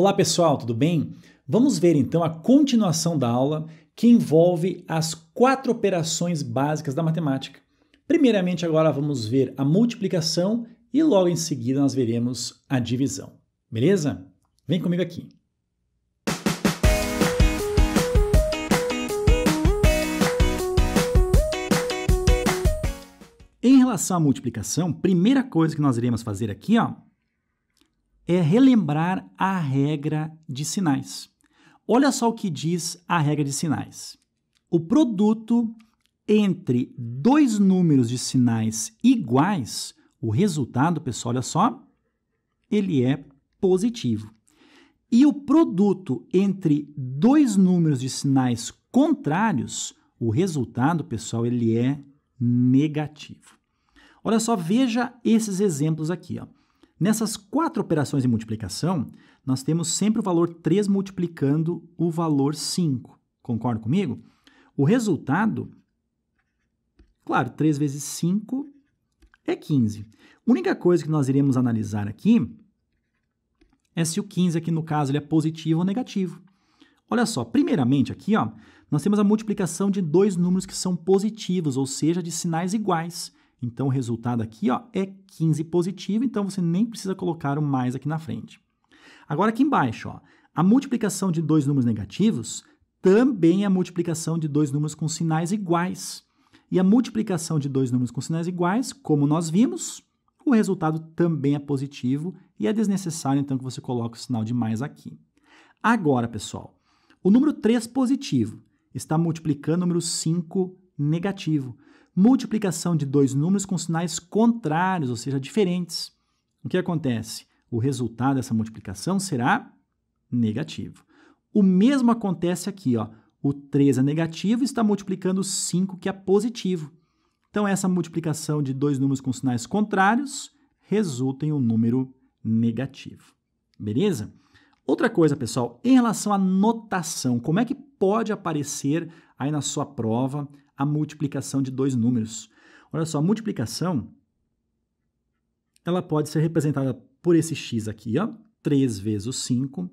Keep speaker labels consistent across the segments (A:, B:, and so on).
A: Olá pessoal, tudo bem? Vamos ver então a continuação da aula que envolve as quatro operações básicas da matemática. Primeiramente, agora vamos ver a multiplicação e logo em seguida nós veremos a divisão. Beleza? Vem comigo aqui. Em relação à multiplicação, primeira coisa que nós iremos fazer aqui ó, é relembrar a regra de sinais. Olha só o que diz a regra de sinais. O produto entre dois números de sinais iguais, o resultado, pessoal, olha só, ele é positivo. E o produto entre dois números de sinais contrários, o resultado, pessoal, ele é negativo. Olha só, veja esses exemplos aqui. Ó. Nessas quatro operações de multiplicação, nós temos sempre o valor 3 multiplicando o valor 5. Concorda comigo? O resultado, claro, 3 vezes 5 é 15. A única coisa que nós iremos analisar aqui é se o 15 aqui, no caso, ele é positivo ou negativo. Olha só, primeiramente aqui, ó, nós temos a multiplicação de dois números que são positivos, ou seja, de sinais iguais. Então o resultado aqui ó, é 15 positivo, então você nem precisa colocar o mais aqui na frente. Agora aqui embaixo, ó, a multiplicação de dois números negativos também é a multiplicação de dois números com sinais iguais. E a multiplicação de dois números com sinais iguais, como nós vimos, o resultado também é positivo e é desnecessário então que você coloque o sinal de mais aqui. Agora, pessoal, o número 3 positivo está multiplicando o número 5 negativo multiplicação de dois números com sinais contrários, ou seja, diferentes. O que acontece? O resultado dessa multiplicação será negativo. O mesmo acontece aqui, ó. O 3 é negativo e está multiplicando 5, que é positivo. Então, essa multiplicação de dois números com sinais contrários resulta em um número negativo. Beleza? Outra coisa, pessoal, em relação à notação, como é que pode aparecer aí na sua prova a multiplicação de dois números. Olha só, a multiplicação ela pode ser representada por esse x aqui, ó, 3 vezes o 5.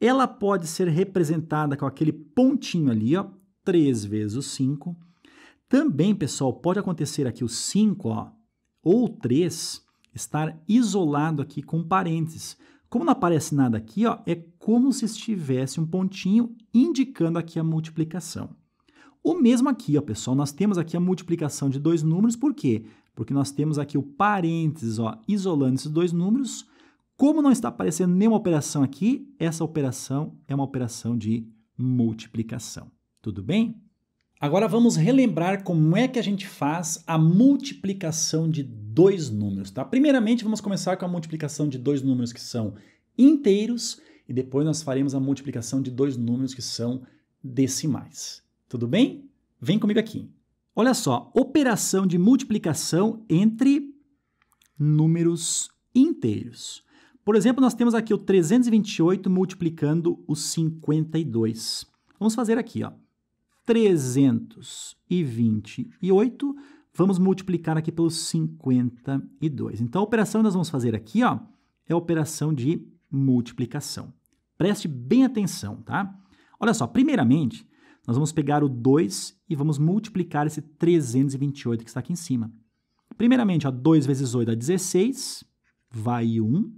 A: Ela pode ser representada com aquele pontinho ali, ó, 3 vezes o 5. Também, pessoal, pode acontecer aqui o 5, ó, ou 3 estar isolado aqui com parênteses. Como não aparece nada aqui, ó, é como se estivesse um pontinho indicando aqui a multiplicação. O mesmo aqui, ó, pessoal, nós temos aqui a multiplicação de dois números, por quê? Porque nós temos aqui o parênteses ó, isolando esses dois números. Como não está aparecendo nenhuma operação aqui, essa operação é uma operação de multiplicação. Tudo bem? Agora vamos relembrar como é que a gente faz a multiplicação de dois números. Tá? Primeiramente, vamos começar com a multiplicação de dois números que são inteiros e depois nós faremos a multiplicação de dois números que são decimais. Tudo bem? Vem comigo aqui. Olha só, operação de multiplicação entre números inteiros. Por exemplo, nós temos aqui o 328 multiplicando o 52. Vamos fazer aqui, ó. 328, vamos multiplicar aqui pelo 52. Então, a operação que nós vamos fazer aqui, ó, é a operação de multiplicação. Preste bem atenção, tá? Olha só, primeiramente, nós vamos pegar o 2 e vamos multiplicar esse 328 que está aqui em cima. Primeiramente, ó, 2 vezes 8 dá 16, vai 1.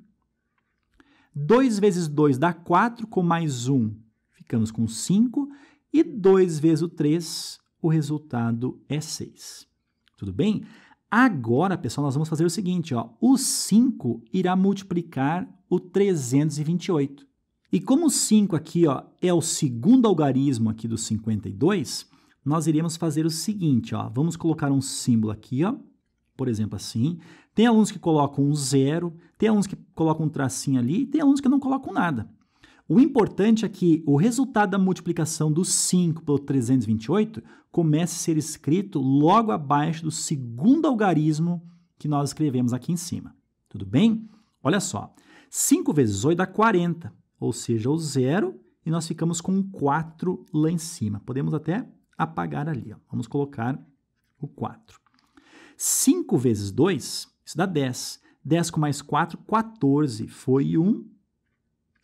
A: 2 vezes 2 dá 4, com mais 1 ficamos com 5. E 2 vezes o 3, o resultado é 6. Tudo bem? Agora, pessoal, nós vamos fazer o seguinte, ó, o 5 irá multiplicar o 328. E como o 5 aqui ó, é o segundo algarismo aqui do 52, nós iremos fazer o seguinte, ó, vamos colocar um símbolo aqui, ó, por exemplo assim. Tem alunos que colocam um zero, tem alunos que colocam um tracinho ali, tem alunos que não colocam nada. O importante é que o resultado da multiplicação do 5 pelo 328 comece a ser escrito logo abaixo do segundo algarismo que nós escrevemos aqui em cima. Tudo bem? Olha só, 5 vezes 8 dá 40 ou seja, o zero, e nós ficamos com um 4 lá em cima. Podemos até apagar ali. Ó. Vamos colocar o 4. 5 vezes 2, isso dá 10. 10 com mais 4, 14. Foi 1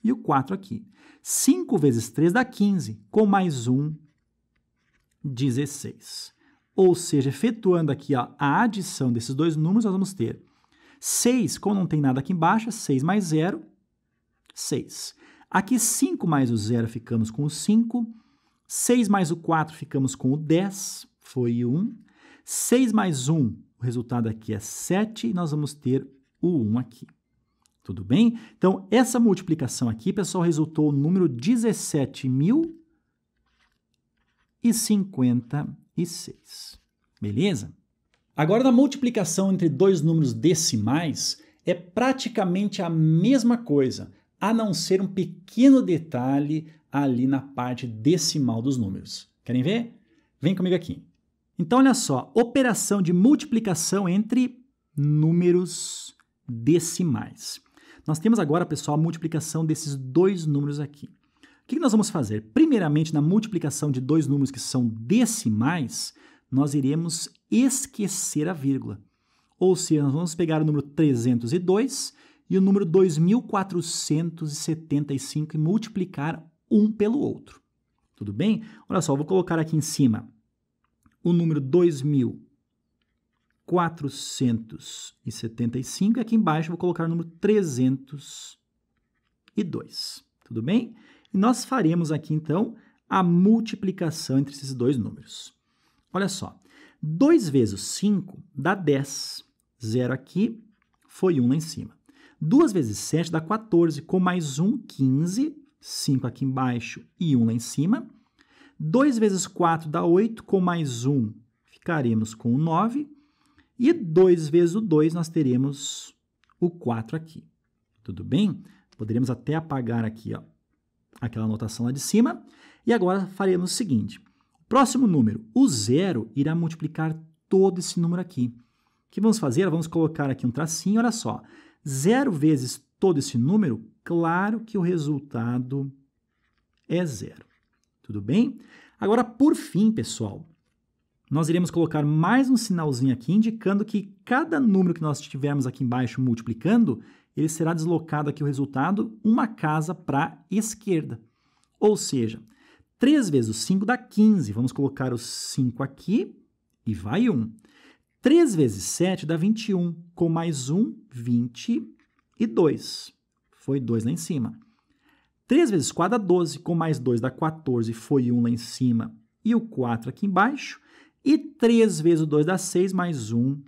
A: e o 4 aqui. 5 vezes 3 dá 15, com mais 1, 16. Ou seja, efetuando aqui ó, a adição desses dois números, nós vamos ter 6, como não tem nada aqui embaixo, 6 mais 0, 6. Aqui 5 mais o 0 ficamos com o 5, 6 mais o 4 ficamos com o 10, foi 1. 6 mais 1, o resultado aqui é 7 e nós vamos ter o 1 aqui. Tudo bem? Então, essa multiplicação aqui, pessoal, resultou o número 17.056. Beleza? Agora, na multiplicação entre dois números decimais, é praticamente a mesma coisa, a não ser um pequeno detalhe ali na parte decimal dos números. Querem ver? Vem comigo aqui. Então, olha só, operação de multiplicação entre números decimais. Nós temos agora, pessoal, a multiplicação desses dois números aqui. O que nós vamos fazer? Primeiramente, na multiplicação de dois números que são decimais, nós iremos esquecer a vírgula. Ou seja, nós vamos pegar o número 302 e o número 2475 e multiplicar um pelo outro. Tudo bem? Olha só, vou colocar aqui em cima o número 2475 e aqui embaixo vou colocar o número 302. Tudo bem? E nós faremos aqui então a multiplicação entre esses dois números. Olha só, 2 vezes 5 dá 10. Zero aqui, foi 1 um lá em cima. 2 vezes 7 dá 14, com mais 1, 15, 5 aqui embaixo e 1 lá em cima. 2 vezes 4 dá 8, com mais 1 ficaremos com 9. E 2 vezes o 2 nós teremos o 4 aqui. Tudo bem? Poderíamos até apagar aqui ó, aquela anotação lá de cima. E agora faremos o seguinte. O Próximo número, o zero irá multiplicar todo esse número aqui. O que vamos fazer? Vamos colocar aqui um tracinho, olha só zero vezes todo esse número, claro que o resultado é zero. Tudo bem? Agora, por fim, pessoal, nós iremos colocar mais um sinalzinho aqui indicando que cada número que nós tivermos aqui embaixo multiplicando, ele será deslocado aqui o resultado uma casa para a esquerda. Ou seja, 3 vezes o 5 dá 15. Vamos colocar o 5 aqui e vai 1. 3 vezes 7 dá 21, com mais 1, 22. Foi 2 lá em cima. 3 vezes 4 dá 12, com mais 2 dá 14, foi 1 lá em cima e o 4 aqui embaixo. E 3 vezes o 2 dá 6, mais 1,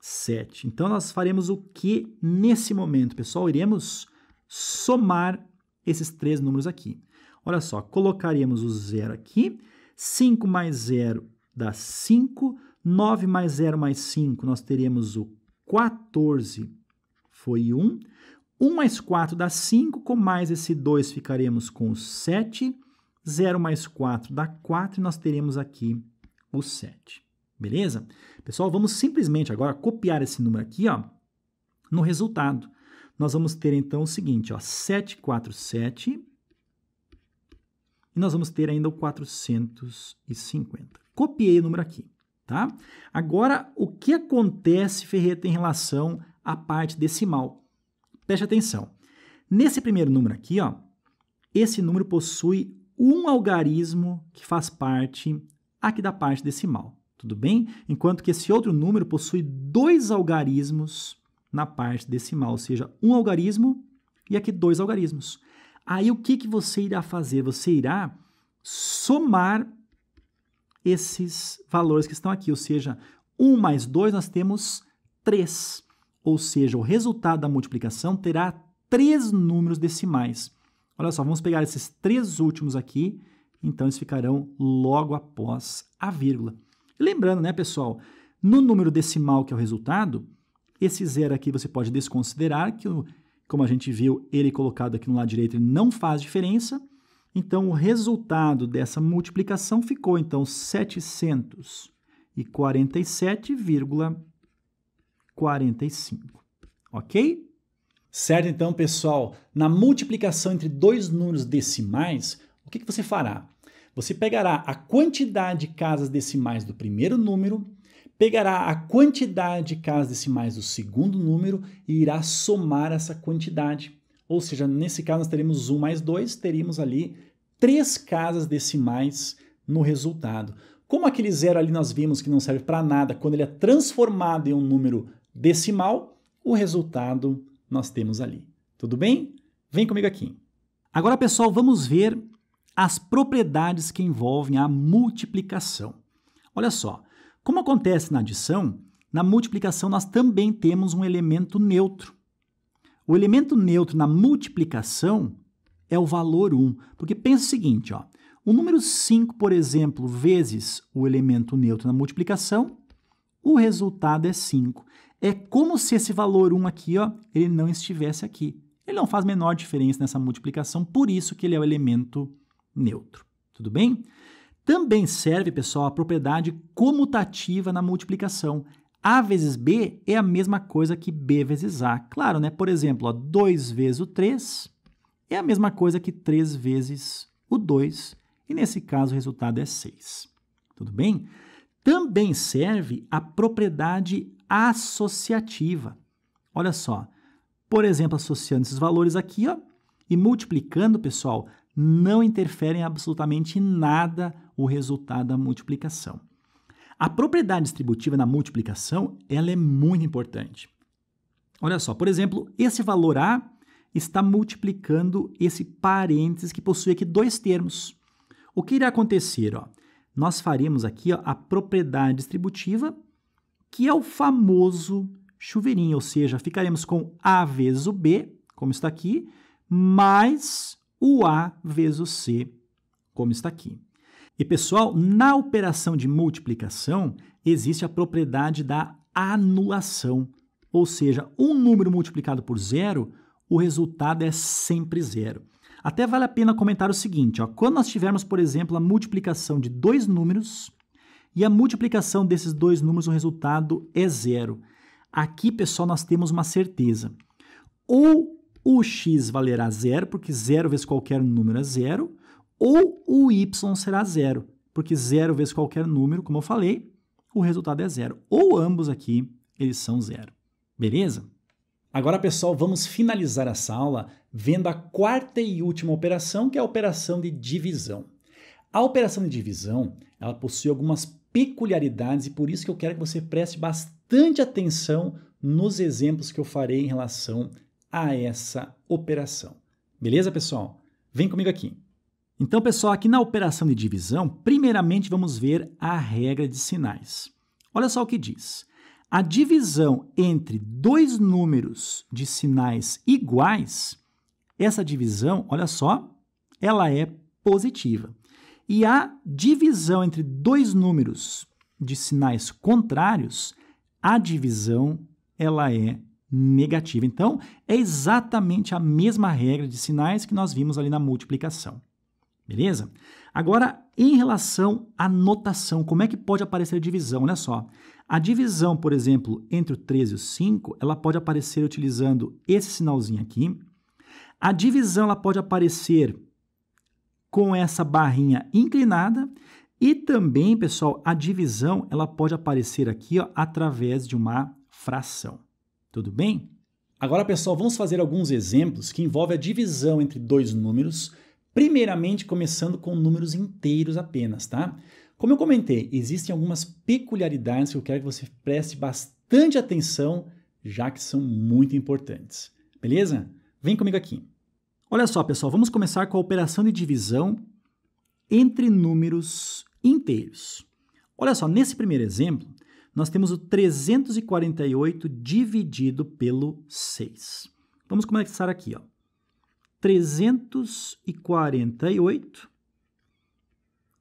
A: 7. Então, nós faremos o que nesse momento, pessoal? Iremos somar esses três números aqui. Olha só, colocaríamos o zero aqui. 5 mais 0 dá 5. 9 mais 0 mais 5, nós teremos o 14, foi 1. 1 mais 4 dá 5, com mais esse 2 ficaremos com o 7. 0 mais 4 dá 4 e nós teremos aqui o 7. Beleza? Pessoal, vamos simplesmente agora copiar esse número aqui ó, no resultado. Nós vamos ter então o seguinte, ó, 7. e nós vamos ter ainda o 450. Copiei o número aqui. Tá? Agora, o que acontece, Ferreta, em relação à parte decimal? Preste atenção. Nesse primeiro número aqui, ó, esse número possui um algarismo que faz parte aqui da parte decimal, tudo bem? Enquanto que esse outro número possui dois algarismos na parte decimal, ou seja, um algarismo e aqui dois algarismos. Aí o que, que você irá fazer? Você irá somar esses valores que estão aqui, ou seja, 1 mais 2 nós temos 3, ou seja, o resultado da multiplicação terá três números decimais. Olha só, vamos pegar esses três últimos aqui, então eles ficarão logo após a vírgula. lembrando, né, pessoal, no número decimal que é o resultado, esse zero aqui você pode desconsiderar, que como a gente viu, ele colocado aqui no lado direito ele não faz diferença, então, o resultado dessa multiplicação ficou, então, 747,45. Ok? Certo, então, pessoal, na multiplicação entre dois números decimais, o que, que você fará? Você pegará a quantidade de casas decimais do primeiro número, pegará a quantidade de casas decimais do segundo número e irá somar essa quantidade. Ou seja, nesse caso nós teremos 1 mais 2, teríamos ali três casas decimais no resultado. Como aquele zero ali nós vimos que não serve para nada, quando ele é transformado em um número decimal, o resultado nós temos ali. Tudo bem? Vem comigo aqui. Agora, pessoal, vamos ver as propriedades que envolvem a multiplicação. Olha só, como acontece na adição, na multiplicação nós também temos um elemento neutro. O elemento neutro na multiplicação é o valor 1. Porque pensa o seguinte, ó, o número 5, por exemplo, vezes o elemento neutro na multiplicação, o resultado é 5. É como se esse valor 1 aqui ó, ele não estivesse aqui. Ele não faz menor diferença nessa multiplicação, por isso que ele é o elemento neutro. Tudo bem? Também serve, pessoal, a propriedade comutativa na multiplicação. A vezes B é a mesma coisa que B vezes A. Claro, né? Por exemplo, 2 vezes o 3 é a mesma coisa que 3 vezes o 2, e nesse caso o resultado é 6. Tudo bem? Também serve a propriedade associativa. Olha só, por exemplo, associando esses valores aqui ó, e multiplicando, pessoal, não interferem absolutamente nada o resultado da multiplicação. A propriedade distributiva na multiplicação ela é muito importante. Olha só, por exemplo, esse valor A está multiplicando esse parênteses que possui aqui dois termos. O que irá acontecer? Ó? Nós faremos aqui ó, a propriedade distributiva, que é o famoso chuveirinho, ou seja, ficaremos com A vezes o B, como está aqui, mais o A vezes o C, como está aqui. E pessoal, na operação de multiplicação existe a propriedade da anulação, ou seja, um número multiplicado por zero, o resultado é sempre zero. Até vale a pena comentar o seguinte: ó, quando nós tivermos, por exemplo, a multiplicação de dois números e a multiplicação desses dois números, o resultado é zero. Aqui, pessoal, nós temos uma certeza. Ou o x valerá zero, porque zero vezes qualquer número é zero, ou o y será zero, porque zero vezes qualquer número, como eu falei, o resultado é zero. Ou ambos aqui, eles são zero. Beleza? Agora, pessoal, vamos finalizar essa aula vendo a quarta e última operação, que é a operação de divisão. A operação de divisão, ela possui algumas peculiaridades e por isso que eu quero que você preste bastante atenção nos exemplos que eu farei em relação a essa operação. Beleza, pessoal? Vem comigo aqui. Então, pessoal, aqui na operação de divisão, primeiramente vamos ver a regra de sinais. Olha só o que diz. A divisão entre dois números de sinais iguais, essa divisão, olha só, ela é positiva. E a divisão entre dois números de sinais contrários, a divisão ela é negativa. Então, é exatamente a mesma regra de sinais que nós vimos ali na multiplicação. Beleza? Agora, em relação à notação, como é que pode aparecer a divisão? Olha só. A divisão, por exemplo, entre o 13 e o 5, ela pode aparecer utilizando esse sinalzinho aqui. A divisão ela pode aparecer com essa barrinha inclinada e também, pessoal, a divisão ela pode aparecer aqui ó, através de uma fração. Tudo bem? Agora, pessoal, vamos fazer alguns exemplos que envolvem a divisão entre dois números Primeiramente, começando com números inteiros apenas, tá? Como eu comentei, existem algumas peculiaridades que eu quero que você preste bastante atenção, já que são muito importantes. Beleza? Vem comigo aqui. Olha só, pessoal, vamos começar com a operação de divisão entre números inteiros. Olha só, nesse primeiro exemplo, nós temos o 348 dividido pelo 6. Vamos começar aqui, ó. 348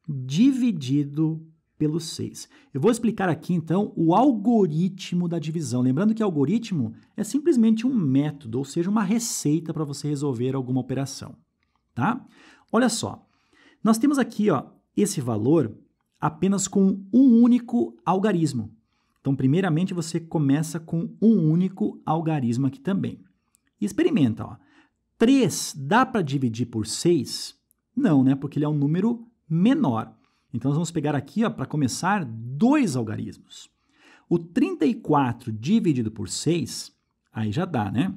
A: dividido pelo 6. Eu vou explicar aqui então o algoritmo da divisão. Lembrando que algoritmo é simplesmente um método, ou seja, uma receita para você resolver alguma operação, tá? Olha só. Nós temos aqui, ó, esse valor apenas com um único algarismo. Então, primeiramente você começa com um único algarismo aqui também. Experimenta, ó. 3 dá para dividir por 6? Não, né? Porque ele é um número menor. Então nós vamos pegar aqui, para começar, dois algarismos. O 34 dividido por 6, aí já dá, né?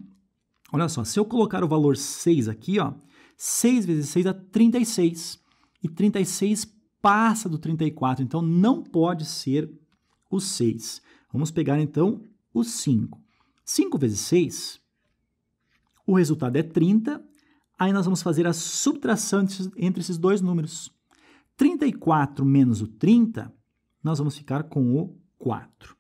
A: Olha só, se eu colocar o valor 6 aqui, ó, 6 vezes 6 dá 36. E 36 passa do 34, então não pode ser o 6. Vamos pegar então o 5. 5 vezes 6, o resultado é 30. Aí nós vamos fazer a subtração entre esses dois números. 34 menos o 30, nós vamos ficar com o 4.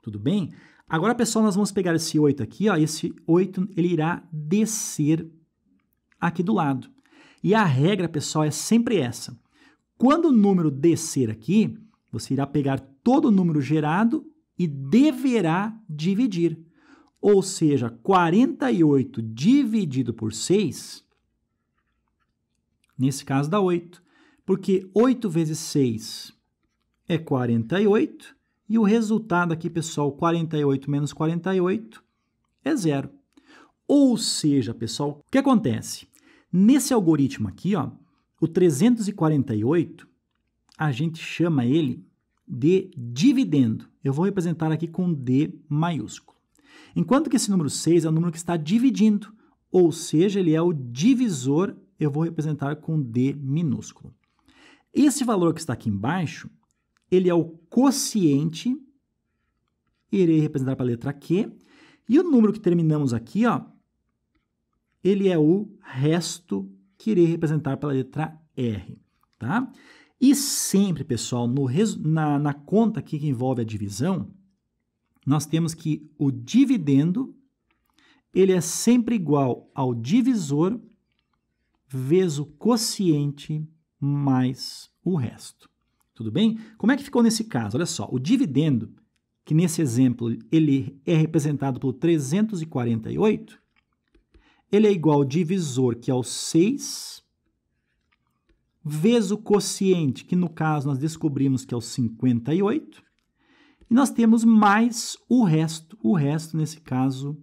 A: Tudo bem? Agora, pessoal, nós vamos pegar esse 8 aqui, ó, esse 8 ele irá descer aqui do lado. E a regra, pessoal, é sempre essa. Quando o número descer aqui, você irá pegar todo o número gerado e deverá dividir ou seja, 48 dividido por 6, nesse caso dá 8, porque 8 vezes 6 é 48, e o resultado aqui, pessoal, 48 menos 48 é zero. Ou seja, pessoal, o que acontece? Nesse algoritmo aqui, ó, o 348, a gente chama ele de dividendo. Eu vou representar aqui com D maiúsculo. Enquanto que esse número 6 é o número que está dividindo, ou seja, ele é o divisor, eu vou representar com D minúsculo. Esse valor que está aqui embaixo, ele é o quociente, irei representar para a letra Q, e o número que terminamos aqui, ó, ele é o resto, que irei representar pela letra R, tá? E sempre, pessoal, no, na, na conta aqui que envolve a divisão, nós temos que o dividendo ele é sempre igual ao divisor vezes o quociente mais o resto. Tudo bem? Como é que ficou nesse caso? Olha só, o dividendo, que nesse exemplo ele é representado pelo 348, ele é igual ao divisor, que é o 6, vezes o quociente, que no caso nós descobrimos que é o 58, e nós temos mais o resto. O resto, nesse caso,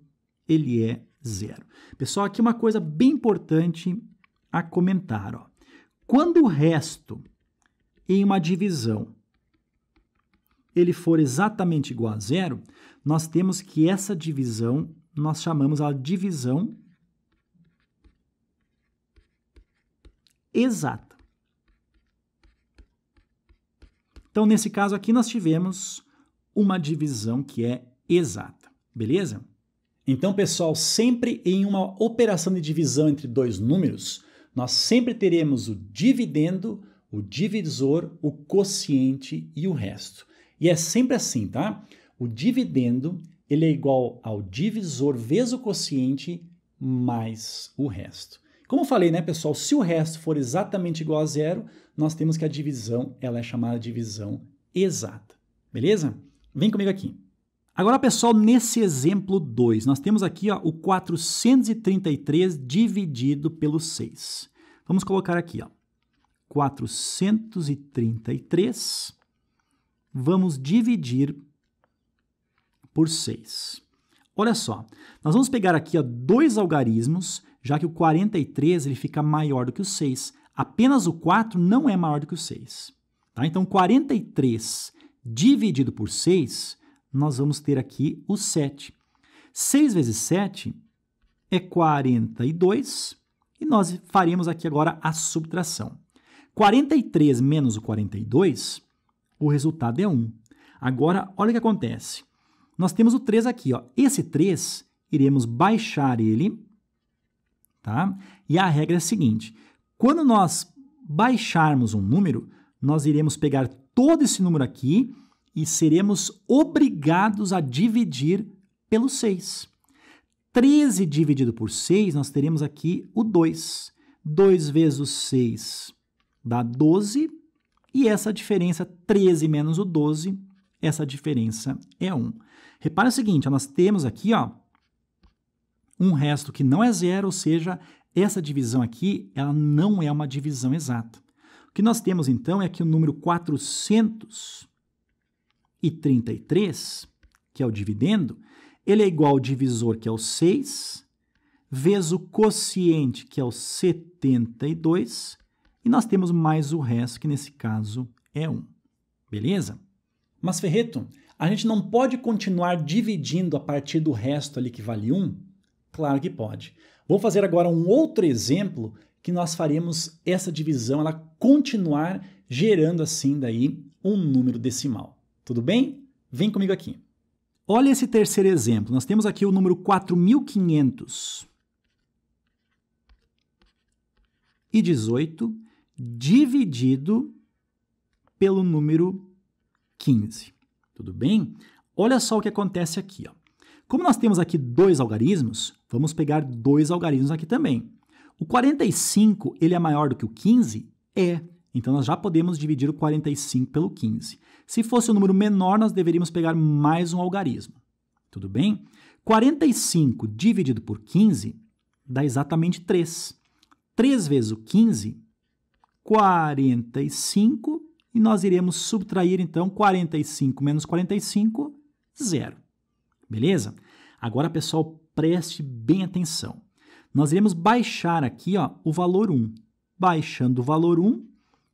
A: ele é zero. Pessoal, aqui uma coisa bem importante a comentar. Ó. Quando o resto em uma divisão ele for exatamente igual a zero, nós temos que essa divisão, nós chamamos a divisão exata. Então, nesse caso aqui, nós tivemos uma divisão que é exata, beleza? Então, pessoal, sempre em uma operação de divisão entre dois números, nós sempre teremos o dividendo, o divisor, o quociente e o resto. E é sempre assim, tá? O dividendo ele é igual ao divisor vezes o quociente mais o resto. Como eu falei, né, pessoal, se o resto for exatamente igual a zero, nós temos que a divisão ela é chamada divisão exata, beleza? Vem comigo aqui. Agora, pessoal, nesse exemplo 2, nós temos aqui ó, o 433 dividido pelo 6. Vamos colocar aqui, ó, 433, vamos dividir por 6. Olha só, nós vamos pegar aqui ó, dois algarismos, já que o 43 ele fica maior do que o 6. Apenas o 4 não é maior do que o 6. Tá? Então, 43 dividido por 6, nós vamos ter aqui o 7. 6 vezes 7 é 42, e nós faremos aqui agora a subtração. 43 menos o 42, o resultado é 1. Agora, olha o que acontece. Nós temos o 3 aqui. Ó. Esse 3, iremos baixar ele. Tá? E a regra é a seguinte. Quando nós baixarmos um número, nós iremos pegar todo esse número aqui e seremos obrigados a dividir pelo 6. 13 dividido por 6, nós teremos aqui o 2. 2 vezes 6 dá 12, e essa diferença, 13 menos o 12, essa diferença é 1. Repare o seguinte, nós temos aqui ó, um resto que não é zero, ou seja, essa divisão aqui ela não é uma divisão exata. O que nós temos então é que o número 433, que é o dividendo, ele é igual ao divisor, que é o 6, vezes o quociente, que é o 72, e nós temos mais o resto, que nesse caso é 1. Beleza? Mas Ferreto, a gente não pode continuar dividindo a partir do resto ali que vale 1? Claro que pode. Vou fazer agora um outro exemplo que nós faremos essa divisão ela continuar gerando assim daí um número decimal. Tudo bem? Vem comigo aqui. Olha esse terceiro exemplo. Nós temos aqui o número 4500 e 18 dividido pelo número 15. Tudo bem? Olha só o que acontece aqui, ó. Como nós temos aqui dois algarismos, vamos pegar dois algarismos aqui também. O 45 ele é maior do que o 15? É. Então nós já podemos dividir o 45 pelo 15. Se fosse um número menor, nós deveríamos pegar mais um algarismo. Tudo bem? 45 dividido por 15 dá exatamente 3. 3 vezes o 15, 45, e nós iremos subtrair então 45 menos 45, zero. Beleza? Agora, pessoal, preste bem atenção nós iremos baixar aqui ó, o valor 1. Baixando o valor 1, o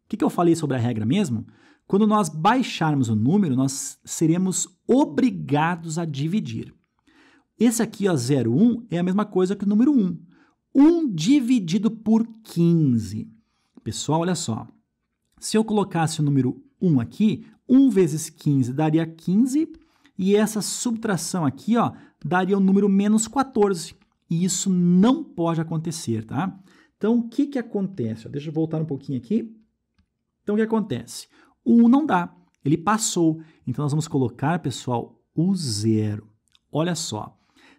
A: que, que eu falei sobre a regra mesmo? Quando nós baixarmos o número, nós seremos obrigados a dividir. Esse aqui, 0,1, é a mesma coisa que o número 1. 1 dividido por 15. Pessoal, olha só. Se eu colocasse o número 1 aqui, 1 vezes 15 daria 15, e essa subtração aqui ó, daria o número menos 14. E isso não pode acontecer, tá? Então, o que, que acontece? Deixa eu voltar um pouquinho aqui. Então, o que acontece? O não dá, ele passou. Então, nós vamos colocar, pessoal, o zero. Olha só,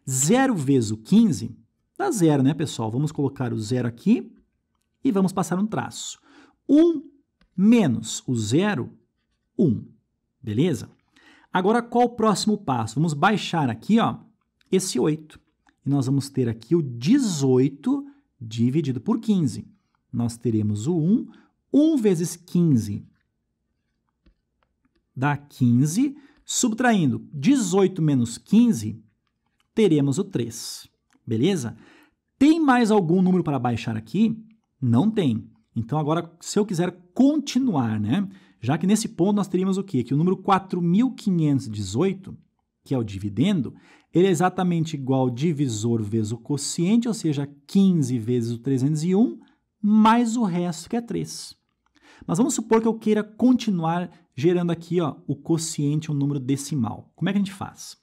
A: zero vezes o 15 dá zero, né, pessoal? Vamos colocar o zero aqui e vamos passar um traço. 1 um menos o zero, 1. Um. Beleza? Agora, qual o próximo passo? Vamos baixar aqui ó, esse 8 e nós vamos ter aqui o 18 dividido por 15. Nós teremos o 1, 1 vezes 15 dá 15, subtraindo 18 menos 15, teremos o 3, beleza? Tem mais algum número para baixar aqui? Não tem. Então agora, se eu quiser continuar, né? Já que nesse ponto nós teríamos o quê? Que o número 4518 que é o dividendo, ele é exatamente igual ao divisor vezes o quociente, ou seja, 15 vezes o 301, mais o resto que é 3. Mas vamos supor que eu queira continuar gerando aqui ó, o quociente, um número decimal. Como é que a gente faz?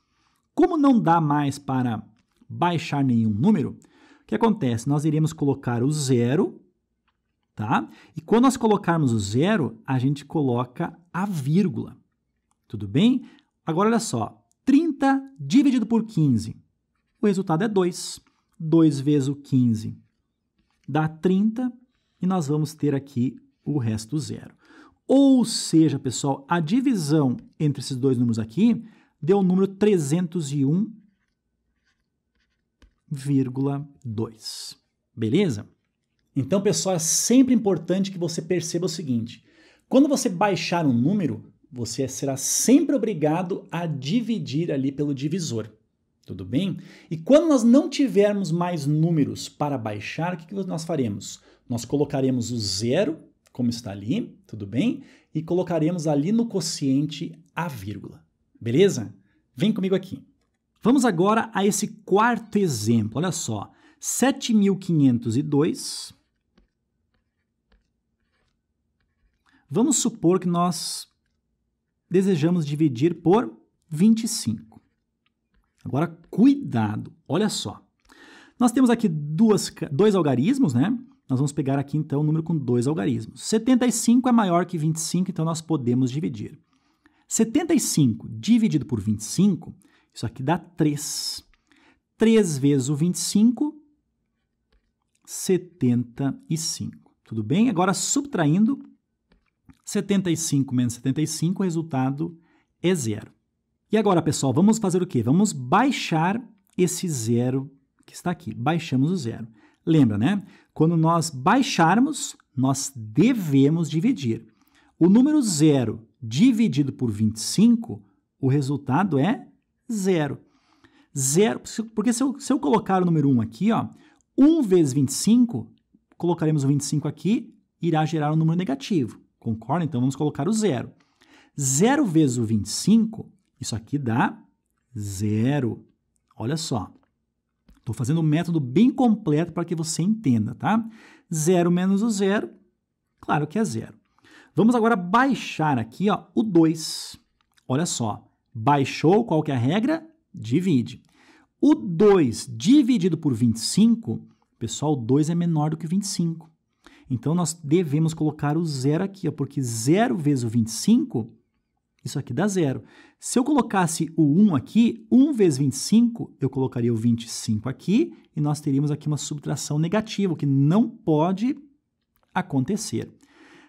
A: Como não dá mais para baixar nenhum número, o que acontece? Nós iremos colocar o zero, tá? E quando nós colocarmos o zero, a gente coloca a vírgula. Tudo bem? Agora olha só, 30 dividido por 15. O resultado é 2. 2 vezes o 15 dá 30 e nós vamos ter aqui o resto zero. Ou seja, pessoal, a divisão entre esses dois números aqui deu o número 301,2. Beleza? Então, pessoal, é sempre importante que você perceba o seguinte: quando você baixar um número, você será sempre obrigado a dividir ali pelo divisor. Tudo bem? E quando nós não tivermos mais números para baixar, o que, nós faremos? Nós colocaremos o zero, como está ali, tudo bem? E colocaremos ali no quociente a vírgula. Beleza? Vem comigo aqui. Vamos agora a esse quarto exemplo. Olha só. 7502. Vamos supor que nós desejamos dividir por 25. Agora, cuidado, olha só. Nós temos aqui duas, dois algarismos, né? Nós vamos pegar aqui, então, o um número com dois algarismos. 75 é maior que 25, então nós podemos dividir. 75 dividido por 25, isso aqui dá 3. 3 vezes o 25, 75. Tudo bem? Agora, subtraindo 75 menos 75, o resultado é zero. E agora, pessoal, vamos fazer o quê? Vamos baixar esse zero que está aqui. Baixamos o zero. Lembra, né? Quando nós baixarmos, nós devemos dividir. O número zero dividido por 25, o resultado é zero. Zero, porque se eu, se eu colocar o número 1 aqui, ó, 1 vezes 25, colocaremos o 25 aqui, irá gerar um número negativo. Concorda? Então vamos colocar o zero. Zero vezes o 25, isso aqui dá zero. Olha só. Estou fazendo um método bem completo para que você entenda, tá? Zero menos o zero, claro que é zero. Vamos agora baixar aqui ó, o 2. Olha só, baixou qual que é a regra? Divide. O 2 dividido por 25, pessoal, o 2 é menor do que 25. Então, nós devemos colocar o zero aqui, ó, porque 0 vezes o 25, isso aqui dá zero. Se eu colocasse o 1 aqui, 1 vezes 25, eu colocaria o 25 aqui, e nós teríamos aqui uma subtração negativa, o que não pode acontecer.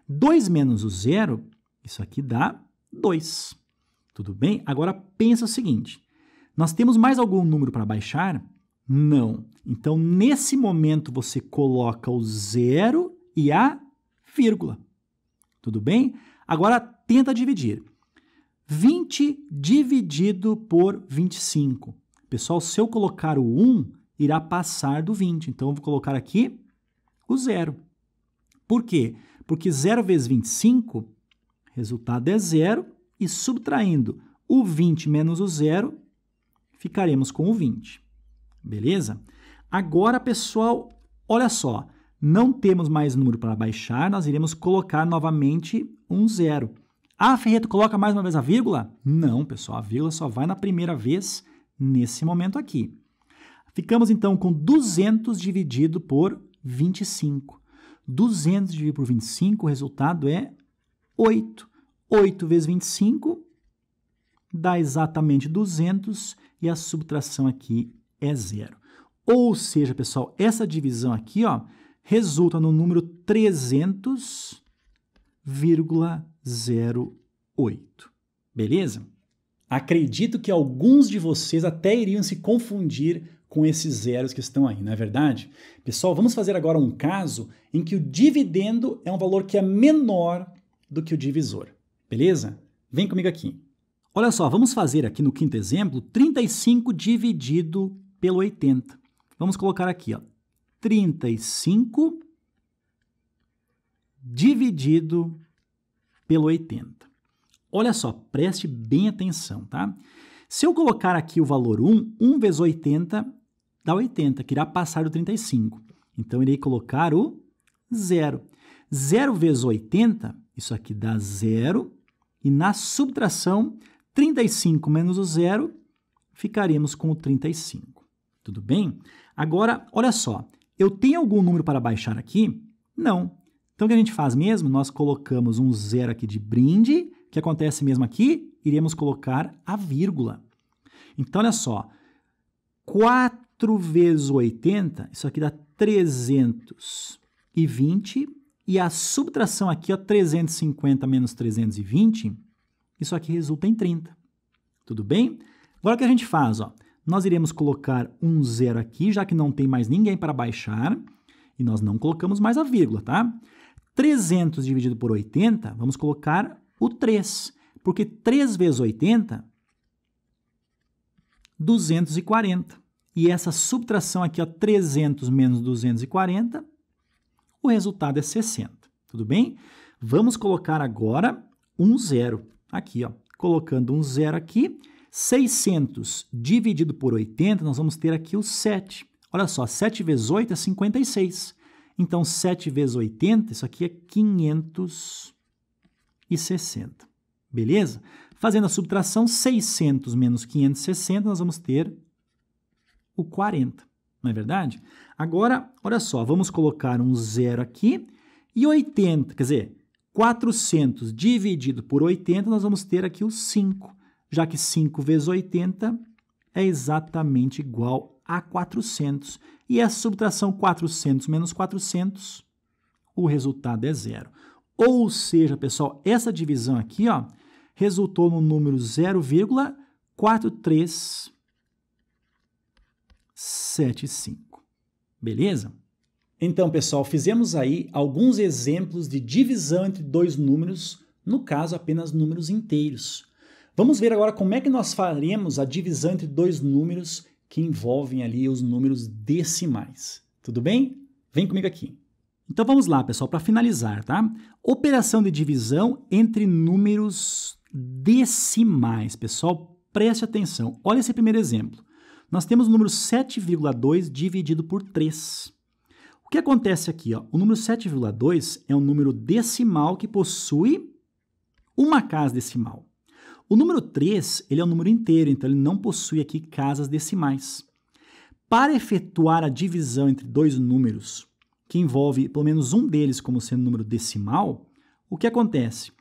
A: 2 menos o zero, isso aqui dá 2. Tudo bem? Agora pensa o seguinte, nós temos mais algum número para baixar? Não. Então, nesse momento, você coloca o zero e a vírgula. Tudo bem? Agora tenta dividir. 20 dividido por 25. Pessoal, se eu colocar o 1, irá passar do 20. Então, eu vou colocar aqui o zero. Por quê? Porque 0 vezes 25, resultado é zero, e subtraindo o 20 menos o zero, ficaremos com o 20. Beleza? Agora, pessoal, olha só não temos mais número para baixar, nós iremos colocar novamente um zero. Ah, Ferreto, coloca mais uma vez a vírgula? Não, pessoal, a vírgula só vai na primeira vez nesse momento aqui. Ficamos então com 200 dividido por 25. 200 dividido por 25, o resultado é 8. 8 vezes 25 dá exatamente 200 e a subtração aqui é zero. Ou seja, pessoal, essa divisão aqui, ó, resulta no número 300,08. Beleza? Acredito que alguns de vocês até iriam se confundir com esses zeros que estão aí, não é verdade? Pessoal, vamos fazer agora um caso em que o dividendo é um valor que é menor do que o divisor, beleza? Vem comigo aqui. Olha só, vamos fazer aqui no quinto exemplo 35 dividido pelo 80. Vamos colocar aqui, ó, 35 dividido pelo 80. Olha só, preste bem atenção, tá? Se eu colocar aqui o valor 1, 1 vezes 80 dá 80, que irá passar do 35. Então, irei colocar o 0. 0 vezes 80, isso aqui dá 0. E na subtração, 35 menos o 0, ficaremos com o 35. Tudo bem? Agora, olha só, eu tenho algum número para baixar aqui? Não. Então o que a gente faz mesmo? Nós colocamos um zero aqui de brinde, o que acontece mesmo aqui? Iremos colocar a vírgula. Então olha só, 4 vezes 80, isso aqui dá 320, e a subtração aqui, ó, 350 menos 320, isso aqui resulta em 30. Tudo bem? Agora o que a gente faz? Ó? Nós iremos colocar um zero aqui, já que não tem mais ninguém para baixar. E nós não colocamos mais a vírgula, tá? 300 dividido por 80, vamos colocar o 3. Porque 3 vezes 80, 240. E essa subtração aqui, ó, 300 menos 240, o resultado é 60. Tudo bem? Vamos colocar agora um zero aqui, ó, colocando um zero aqui 600 dividido por 80, nós vamos ter aqui o 7. Olha só, 7 vezes 8 é 56. Então, 7 vezes 80, isso aqui é 560. Beleza? Fazendo a subtração, 600 menos 560, nós vamos ter o 40. Não é verdade? Agora, olha só, vamos colocar um zero aqui e 80, quer dizer, 400 dividido por 80, nós vamos ter aqui o 5 já que 5 vezes 80 é exatamente igual a 400. E a subtração 400 menos 400, o resultado é zero. Ou seja, pessoal, essa divisão aqui ó, resultou no número 0,4375. Beleza? Então, pessoal, fizemos aí alguns exemplos de divisão entre dois números, no caso, apenas números inteiros. Vamos ver agora como é que nós faremos a divisão entre dois números que envolvem ali os números decimais. Tudo bem? Vem comigo aqui. Então vamos lá, pessoal, para finalizar, tá? Operação de divisão entre números decimais, pessoal, preste atenção. Olha esse primeiro exemplo. Nós temos o número 7,2 dividido por 3. O que acontece aqui? Ó? O número 7,2 é um número decimal que possui uma casa decimal. O número 3 ele é um número inteiro, então ele não possui aqui casas decimais. Para efetuar a divisão entre dois números, que envolve pelo menos um deles como sendo número decimal, o que acontece?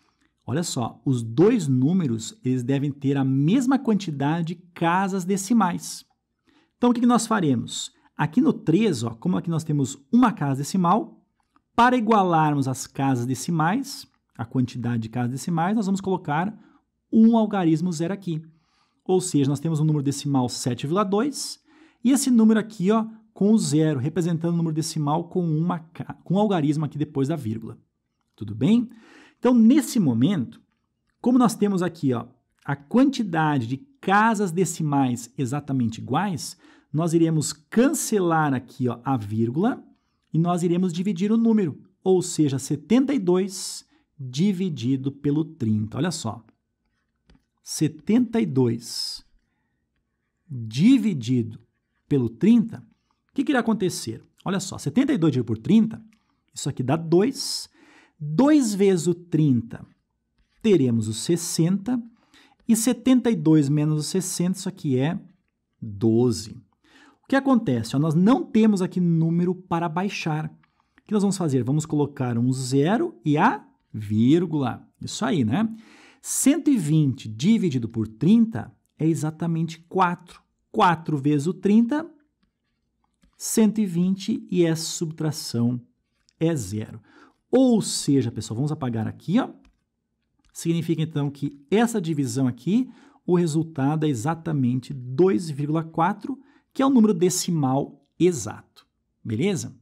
A: Olha só, os dois números eles devem ter a mesma quantidade de casas decimais. Então o que nós faremos? Aqui no 3, ó, como aqui nós temos uma casa decimal, para igualarmos as casas decimais, a quantidade de casas decimais, nós vamos colocar um algarismo zero aqui. Ou seja, nós temos um número decimal 7,2 e esse número aqui ó, com o zero, representando o número decimal com, uma, com um algarismo aqui depois da vírgula. Tudo bem? Então, nesse momento, como nós temos aqui ó, a quantidade de casas decimais exatamente iguais, nós iremos cancelar aqui ó, a vírgula e nós iremos dividir o número, ou seja, 72 dividido pelo 30. Olha só, 72 dividido pelo 30, o que, que irá acontecer? Olha só, 72 dividido por 30, isso aqui dá 2. 2 vezes o 30, teremos o 60. E 72 menos o 60, isso aqui é 12. O que acontece? nós não temos aqui número para baixar. O que nós vamos fazer? Vamos colocar um zero e a vírgula. Isso aí, né? 120 dividido por 30 é exatamente 4. 4 vezes o 30, 120 e essa é subtração é zero. Ou seja, pessoal, vamos apagar aqui, ó. Significa então que essa divisão aqui, o resultado é exatamente 2,4, que é o número decimal exato. Beleza?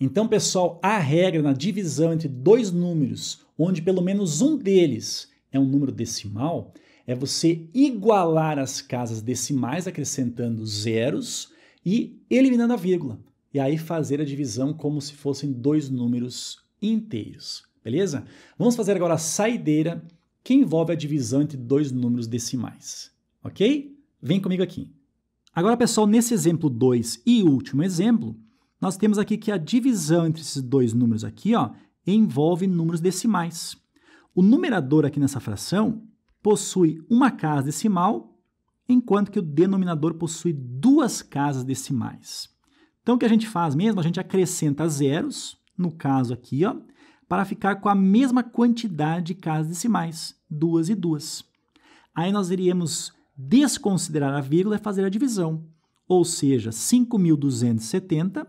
A: Então, pessoal, a regra na divisão entre dois números, onde pelo menos um deles é um número decimal, é você igualar as casas decimais acrescentando zeros e eliminando a vírgula. E aí fazer a divisão como se fossem dois números inteiros, beleza? Vamos fazer agora a saideira que envolve a divisão entre dois números decimais, ok? Vem comigo aqui. Agora, pessoal, nesse exemplo 2 e último exemplo, nós temos aqui que a divisão entre esses dois números aqui ó, envolve números decimais. O numerador aqui nessa fração possui uma casa decimal, enquanto que o denominador possui duas casas decimais. Então, o que a gente faz mesmo? A gente acrescenta zeros, no caso aqui, ó, para ficar com a mesma quantidade de casas decimais, duas e duas. Aí nós iríamos desconsiderar a vírgula e fazer a divisão, ou seja, 5.270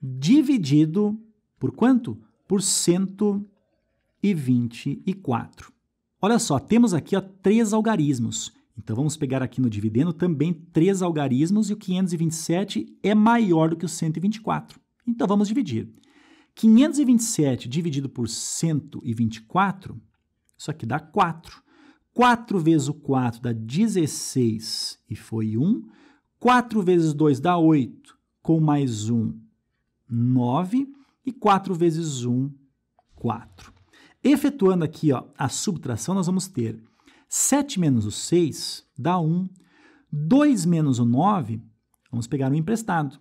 A: dividido por quanto? Por 124. Olha só, temos aqui ó, três algarismos. Então vamos pegar aqui no dividendo também três algarismos e o 527 é maior do que o 124. Então vamos dividir. 527 dividido por 124, isso aqui dá 4. 4 vezes o 4 dá 16 e foi 1. 4 vezes 2 dá 8, com mais 1, 9. E 4 vezes 1, 4. Efetuando aqui ó, a subtração, nós vamos ter 7 menos o 6 dá 1. 2 menos o 9, vamos pegar um emprestado.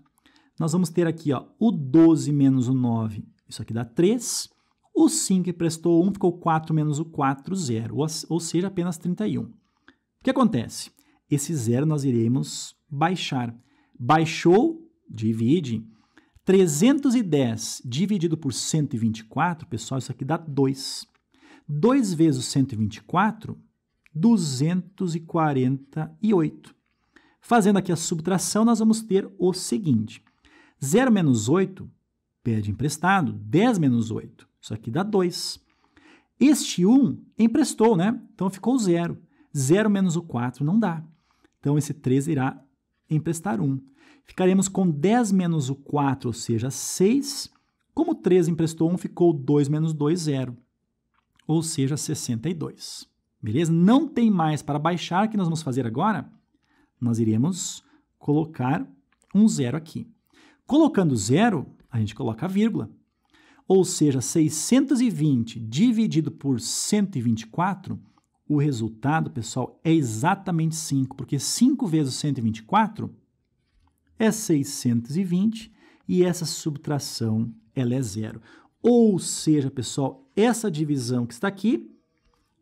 A: Nós vamos ter aqui ó, o 12 menos o 9, isso aqui dá 3. O 5 emprestou 1, ficou 4 menos o 4, 0, ou seja, apenas 31. O que acontece? Esse zero nós iremos baixar. Baixou, divide 310 dividido por 124, pessoal, isso aqui dá 2. 2 vezes 124, 248. Fazendo aqui a subtração, nós vamos ter o seguinte. 0 menos 8 pede emprestado, 10 menos 8, isso aqui dá 2. Este 1 emprestou, né? Então ficou 0. 0 menos o 4 não dá. Então esse 3 irá emprestar 1. Ficaremos com 10 menos o 4, ou seja, 6. Como 3 emprestou 1, ficou 2 menos 2, 0. Ou seja, 62. Beleza? Não tem mais para baixar. O que nós vamos fazer agora? Nós iremos colocar um zero aqui. Colocando zero, a gente coloca a vírgula. Ou seja, 620 dividido por 124, o resultado, pessoal, é exatamente 5, porque 5 vezes 124 é 620 e essa subtração ela é zero. Ou seja, pessoal, essa divisão que está aqui,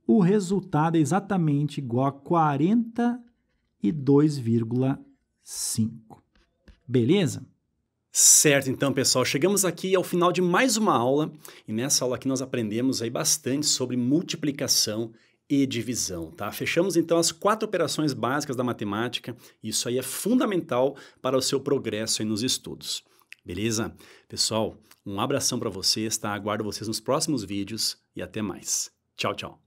A: o resultado é exatamente igual a 42,5. Beleza? Certo, então, pessoal, chegamos aqui ao final de mais uma aula e nessa aula aqui nós aprendemos aí bastante sobre multiplicação e divisão, tá? Fechamos então as quatro operações básicas da matemática. Isso aí é fundamental para o seu progresso nos estudos. Beleza? Pessoal, um abração para vocês, tá? Aguardo vocês nos próximos vídeos e até mais. Tchau, tchau.